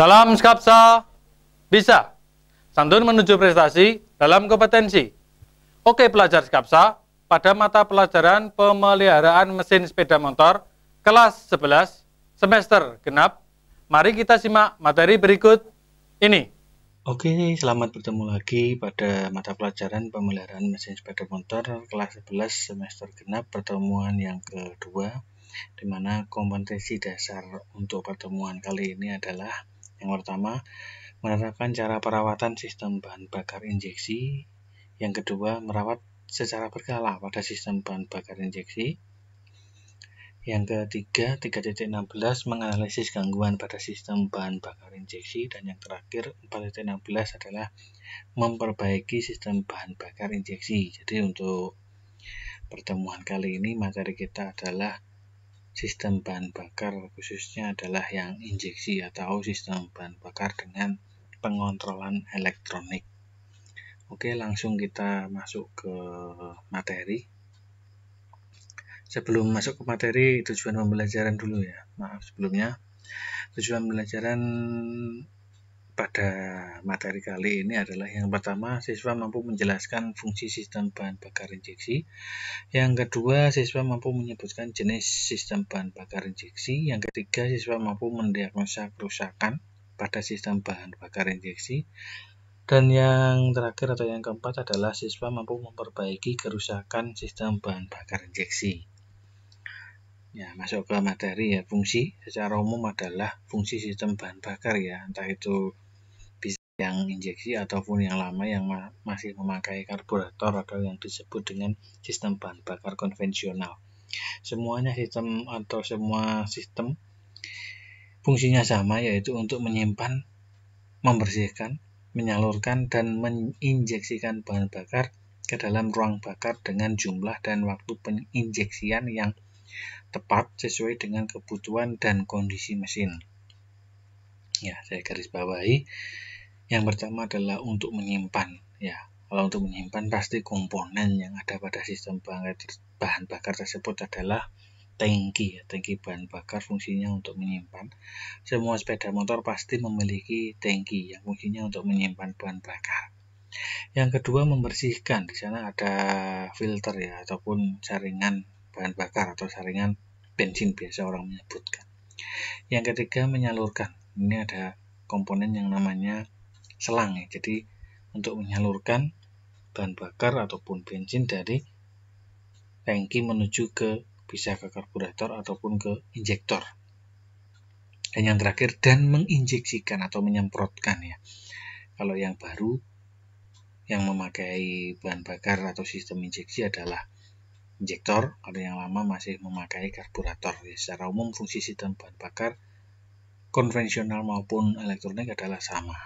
Salam skapsa bisa. Santun menuju prestasi dalam kompetensi. Oke pelajar skapsa, pada mata pelajaran pemeliharaan mesin sepeda motor kelas 11 semester genap, mari kita simak materi berikut ini. Oke, selamat bertemu lagi pada mata pelajaran pemeliharaan mesin sepeda motor kelas 11 semester genap pertemuan yang kedua di mana kompetensi dasar untuk pertemuan kali ini adalah yang pertama, menerapkan cara perawatan sistem bahan bakar injeksi. Yang kedua, merawat secara berkala pada sistem bahan bakar injeksi. Yang ketiga, 3.16 menganalisis gangguan pada sistem bahan bakar injeksi dan yang terakhir 4.16 adalah memperbaiki sistem bahan bakar injeksi. Jadi untuk pertemuan kali ini materi kita adalah sistem bahan bakar khususnya adalah yang injeksi atau sistem bahan bakar dengan pengontrolan elektronik. Oke, langsung kita masuk ke materi. Sebelum masuk ke materi, tujuan pembelajaran dulu ya. Maaf sebelumnya. Tujuan pembelajaran pada materi kali ini adalah yang pertama siswa mampu menjelaskan fungsi sistem bahan bakar injeksi yang kedua siswa mampu menyebutkan jenis sistem bahan bakar injeksi yang ketiga siswa mampu mendiagnosa kerusakan pada sistem bahan bakar injeksi dan yang terakhir atau yang keempat adalah siswa mampu memperbaiki kerusakan sistem bahan bakar injeksi Ya, masuk ke materi ya, fungsi secara umum adalah fungsi sistem bahan bakar ya, entah itu yang injeksi ataupun yang lama yang ma masih memakai karburator atau yang disebut dengan sistem bahan bakar konvensional. Semuanya sistem atau semua sistem fungsinya sama yaitu untuk menyimpan, membersihkan, menyalurkan dan menginjeksikan bahan bakar ke dalam ruang bakar dengan jumlah dan waktu penginjeksian yang tepat sesuai dengan kebutuhan dan kondisi mesin. Ya, saya garis bawahi yang pertama adalah untuk menyimpan ya. Kalau untuk menyimpan pasti komponen yang ada pada sistem bahan bakar tersebut adalah tangki ya. Tangki bahan bakar fungsinya untuk menyimpan. Semua sepeda motor pasti memiliki tangki yang fungsinya untuk menyimpan bahan bakar. Yang kedua membersihkan. Di sana ada filter ya ataupun saringan bahan bakar atau saringan bensin biasa orang menyebutkan. Yang ketiga menyalurkan. Ini ada komponen yang namanya selang ya. Jadi untuk menyalurkan bahan bakar ataupun bensin dari tangki menuju ke bisa ke karburator ataupun ke injektor. Dan yang terakhir dan menginjeksikan atau menyemprotkan ya. Kalau yang baru yang memakai bahan bakar atau sistem injeksi adalah injektor, kalau yang lama masih memakai karburator. Ya, secara umum fungsi sistem bahan bakar konvensional maupun elektronik adalah sama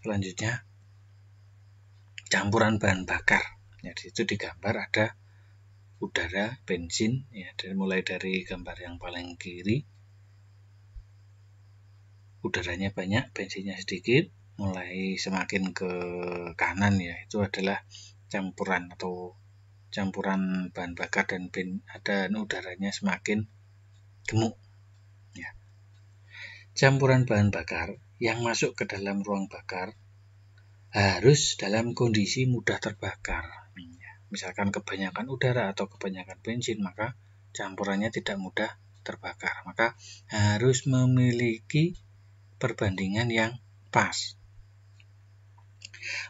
selanjutnya campuran bahan bakar ya di situ digambar ada udara bensin ya dari mulai dari gambar yang paling kiri udaranya banyak bensinnya sedikit mulai semakin ke kanan ya itu adalah campuran atau campuran bahan bakar dan ben, dan udaranya semakin gemuk ya. campuran bahan bakar yang masuk ke dalam ruang bakar harus dalam kondisi mudah terbakar. Iya. Misalkan kebanyakan udara atau kebanyakan bensin, maka campurannya tidak mudah terbakar. Maka harus memiliki perbandingan yang pas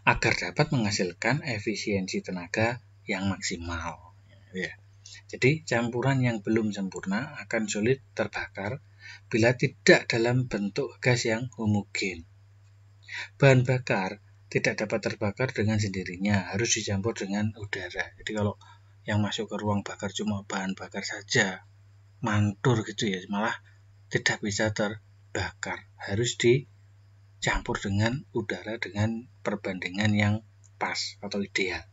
agar dapat menghasilkan efisiensi tenaga yang maksimal. Iya. Jadi campuran yang belum sempurna akan sulit terbakar bila tidak dalam bentuk gas yang homogen. Bahan bakar tidak dapat terbakar dengan sendirinya, harus dicampur dengan udara. Jadi kalau yang masuk ke ruang bakar cuma bahan bakar saja, mantur gitu ya, malah tidak bisa terbakar. Harus dicampur dengan udara dengan perbandingan yang pas atau ideal.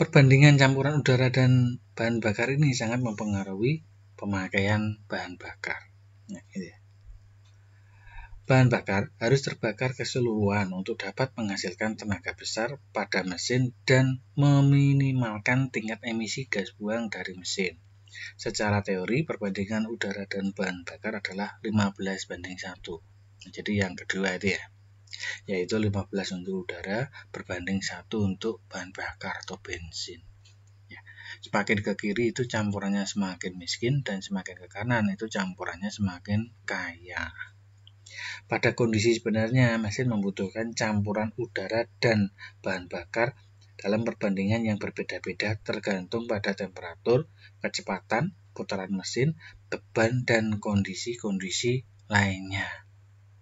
Perbandingan campuran udara dan bahan bakar ini sangat mempengaruhi pemakaian bahan bakar. Ya, gitu ya. Bahan bakar harus terbakar keseluruhan untuk dapat menghasilkan tenaga besar pada mesin dan meminimalkan tingkat emisi gas buang dari mesin. Secara teori, perbandingan udara dan bahan bakar adalah 15 banding 1. Jadi yang kedua itu ya yaitu 15 untuk udara berbanding satu untuk bahan bakar atau bensin. Ya. Semakin ke kiri itu campurannya semakin miskin dan semakin ke kanan itu campurannya semakin kaya. Pada kondisi sebenarnya mesin membutuhkan campuran udara dan bahan bakar dalam perbandingan yang berbeda-beda tergantung pada temperatur, kecepatan, putaran mesin, beban, dan kondisi-kondisi lainnya.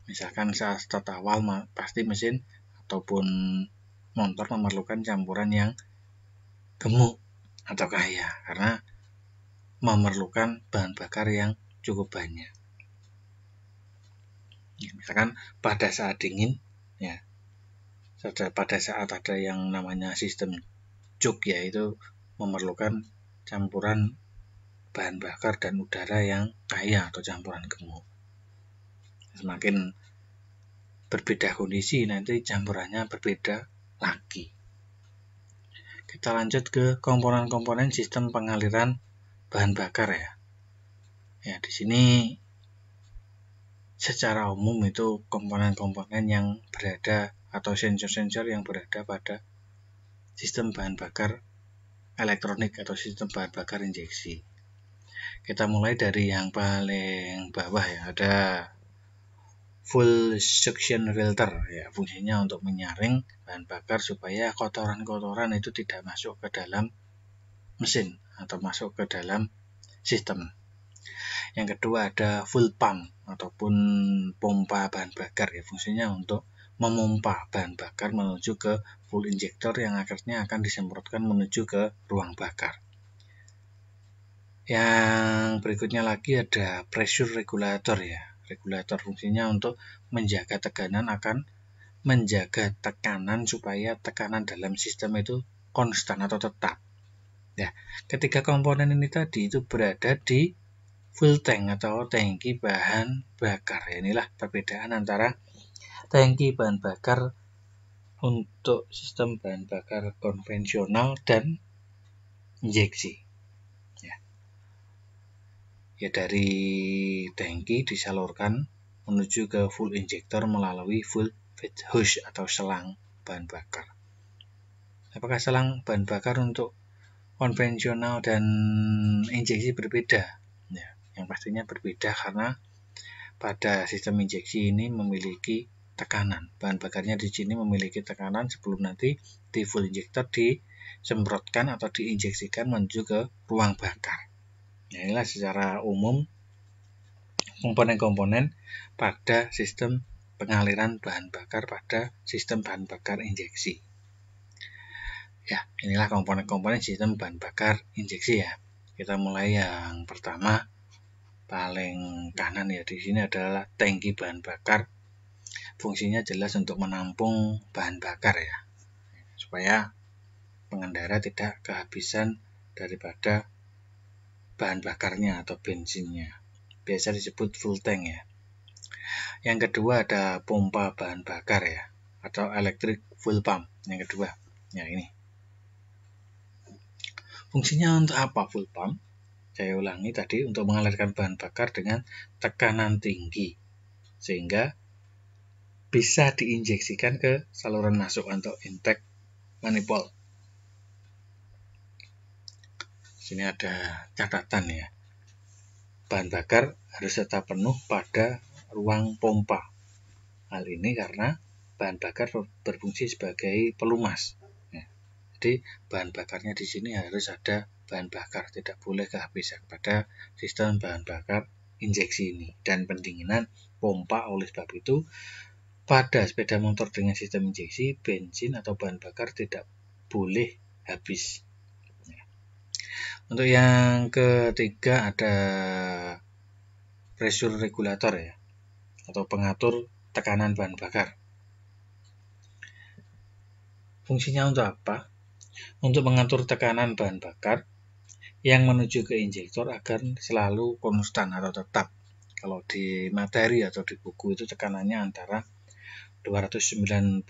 Misalkan saat awal pasti mesin ataupun motor memerlukan campuran yang gemuk atau kaya karena memerlukan bahan bakar yang cukup banyak. Ya, misalkan pada saat dingin, ya, pada saat ada yang namanya sistem jok yaitu memerlukan campuran bahan bakar dan udara yang kaya atau campuran gemuk semakin berbeda kondisi nanti campurannya berbeda lagi kita lanjut ke komponen-komponen sistem pengaliran bahan bakar ya ya di sini secara umum itu komponen-komponen yang berada atau sensor-sensor yang berada pada sistem bahan bakar elektronik atau sistem bahan bakar injeksi kita mulai dari yang paling bawah ya ada full suction filter ya fungsinya untuk menyaring bahan bakar supaya kotoran-kotoran itu tidak masuk ke dalam mesin atau masuk ke dalam sistem yang kedua ada full pump ataupun pompa bahan bakar ya fungsinya untuk memompa bahan bakar menuju ke full injector yang akhirnya akan disemprotkan menuju ke ruang bakar yang berikutnya lagi ada pressure regulator ya regulator fungsinya untuk menjaga tekanan akan menjaga tekanan supaya tekanan dalam sistem itu konstan atau tetap. Ya, ketiga komponen ini tadi itu berada di full tank atau tangki bahan bakar. Ya, inilah perbedaan antara tangki bahan bakar untuk sistem bahan bakar konvensional dan injeksi ya dari tangki disalurkan menuju ke full injector melalui full feed hose atau selang bahan bakar. Apakah selang bahan bakar untuk konvensional dan injeksi berbeda? Ya, yang pastinya berbeda karena pada sistem injeksi ini memiliki tekanan. Bahan bakarnya di sini memiliki tekanan sebelum nanti di full injector disemprotkan atau diinjeksikan menuju ke ruang bakar. Nah, inilah secara umum komponen-komponen pada sistem pengaliran bahan bakar pada sistem bahan bakar injeksi. Ya, inilah komponen-komponen sistem bahan bakar injeksi ya. Kita mulai yang pertama paling kanan ya di sini adalah tangki bahan bakar. Fungsinya jelas untuk menampung bahan bakar ya. Supaya pengendara tidak kehabisan daripada bahan bakarnya atau bensinnya. Biasa disebut full tank ya. Yang kedua ada pompa bahan bakar ya atau electric fuel pump. Yang kedua, ya ini. Fungsinya untuk apa fuel pump? Saya ulangi tadi untuk mengalirkan bahan bakar dengan tekanan tinggi sehingga bisa diinjeksikan ke saluran masuk atau intake manifold. sini ada catatan ya bahan bakar harus tetap penuh pada ruang pompa hal ini karena bahan bakar berfungsi sebagai pelumas ya. jadi bahan bakarnya di sini harus ada bahan bakar tidak boleh kehabisan pada sistem bahan bakar injeksi ini dan pendinginan pompa oleh sebab itu pada sepeda motor dengan sistem injeksi bensin atau bahan bakar tidak boleh habis untuk yang ketiga ada pressure regulator ya atau pengatur tekanan bahan bakar. Fungsinya untuk apa? Untuk mengatur tekanan bahan bakar yang menuju ke injektor agar selalu konstan atau tetap. Kalau di materi atau di buku itu tekanannya antara 294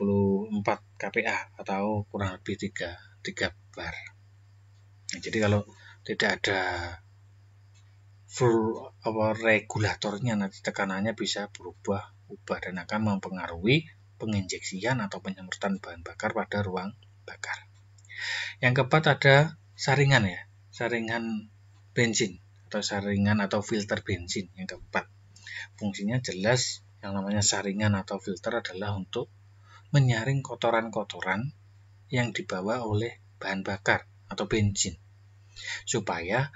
kPa atau kurang lebih 3 3 bar. Nah, jadi kalau tidak ada full apa, regulatornya nanti tekanannya bisa berubah ubah dan akan mempengaruhi penginjeksian atau penyemprotan bahan bakar pada ruang bakar. Yang keempat ada saringan ya, saringan bensin atau saringan atau filter bensin yang keempat. Fungsinya jelas yang namanya saringan atau filter adalah untuk menyaring kotoran-kotoran yang dibawa oleh bahan bakar atau bensin supaya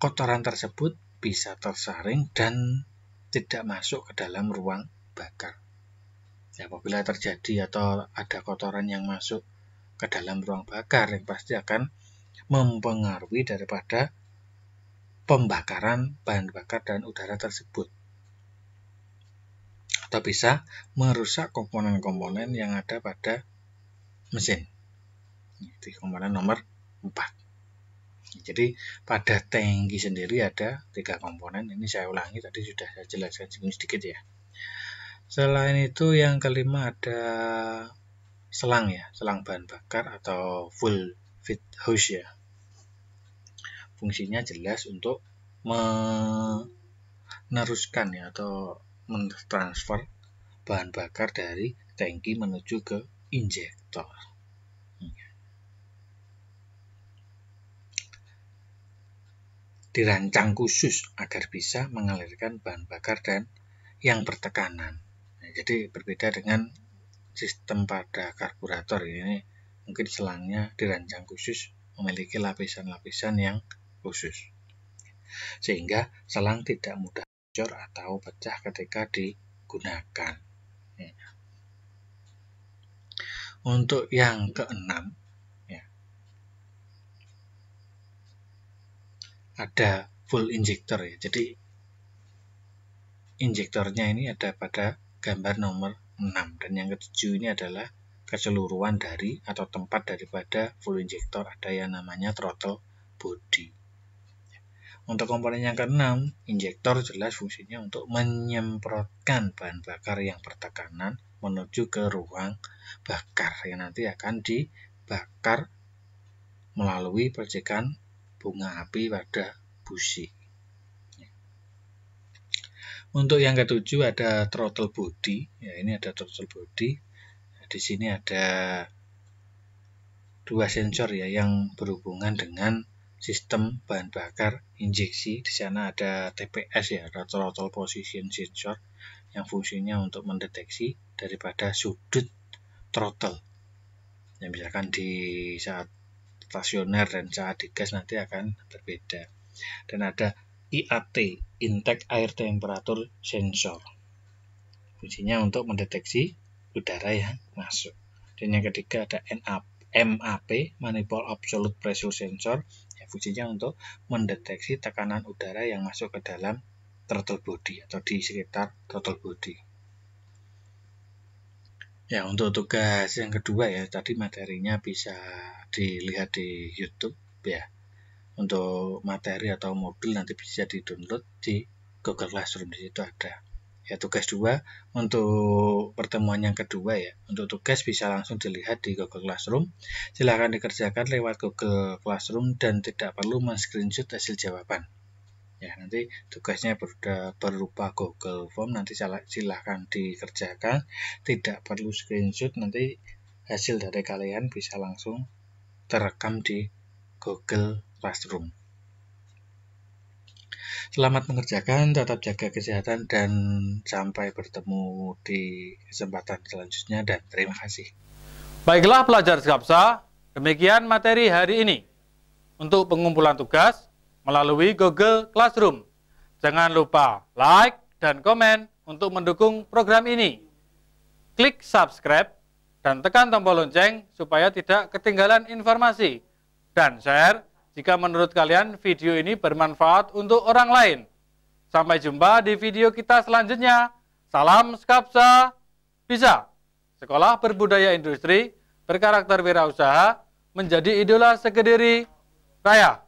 kotoran tersebut bisa tersaring dan tidak masuk ke dalam ruang bakar. Ya, apabila terjadi atau ada kotoran yang masuk ke dalam ruang bakar yang pasti akan mempengaruhi daripada pembakaran bahan bakar dan udara tersebut atau bisa merusak komponen-komponen yang ada pada mesin. komponen nomor 4. Jadi pada tangki sendiri ada tiga komponen. Ini saya ulangi tadi sudah saya jelaskan sedikit ya. Selain itu yang kelima ada selang ya, selang bahan bakar atau full fit hose ya. Fungsinya jelas untuk meneruskan ya atau mentransfer bahan bakar dari tangki menuju ke injektor. dirancang khusus agar bisa mengalirkan bahan bakar dan yang bertekanan. Nah, jadi berbeda dengan sistem pada karburator ini mungkin selangnya dirancang khusus memiliki lapisan-lapisan yang khusus. Sehingga selang tidak mudah bocor atau pecah ketika digunakan. Untuk yang keenam, ada full injector ya. Jadi injektornya ini ada pada gambar nomor 6 dan yang ketujuh ini adalah keseluruhan dari atau tempat daripada full injector ada yang namanya throttle body. Untuk komponen yang keenam, injektor jelas fungsinya untuk menyemprotkan bahan bakar yang bertekanan menuju ke ruang bakar yang nanti akan dibakar melalui percikan bunga api pada busi. Untuk yang ketujuh ada throttle body. Ya, ini ada throttle body. Di sini ada dua sensor ya yang berhubungan dengan sistem bahan bakar injeksi. Di sana ada TPS ya, throttle position sensor yang fungsinya untuk mendeteksi daripada sudut throttle. Ya, misalkan di saat stasioner dan saat digas nanti akan berbeda. Dan ada IAT, Intake Air Temperature Sensor. Fungsinya untuk mendeteksi udara yang masuk. Dan yang ketiga ada MAP, Manifold Absolute Pressure Sensor. Ya, fungsinya untuk mendeteksi tekanan udara yang masuk ke dalam throttle body atau di sekitar throttle body. Ya, untuk tugas yang kedua ya, tadi materinya bisa dilihat di YouTube ya. Untuk materi atau modul nanti bisa di-download di Google Classroom di situ ada. Ya, tugas dua untuk pertemuan yang kedua ya. Untuk tugas bisa langsung dilihat di Google Classroom. Silahkan dikerjakan lewat Google Classroom dan tidak perlu men-screenshot hasil jawaban ya nanti tugasnya berupa, berupa Google Form nanti silahkan dikerjakan tidak perlu screenshot nanti hasil dari kalian bisa langsung terekam di Google Classroom selamat mengerjakan tetap jaga kesehatan dan sampai bertemu di kesempatan selanjutnya dan terima kasih baiklah pelajar Skapsa demikian materi hari ini untuk pengumpulan tugas melalui Google Classroom. Jangan lupa like dan komen untuk mendukung program ini. Klik subscribe dan tekan tombol lonceng supaya tidak ketinggalan informasi. Dan share jika menurut kalian video ini bermanfaat untuk orang lain. Sampai jumpa di video kita selanjutnya. Salam Skapsa Bisa. Sekolah Berbudaya Industri berkarakter wirausaha menjadi idola segediri raya.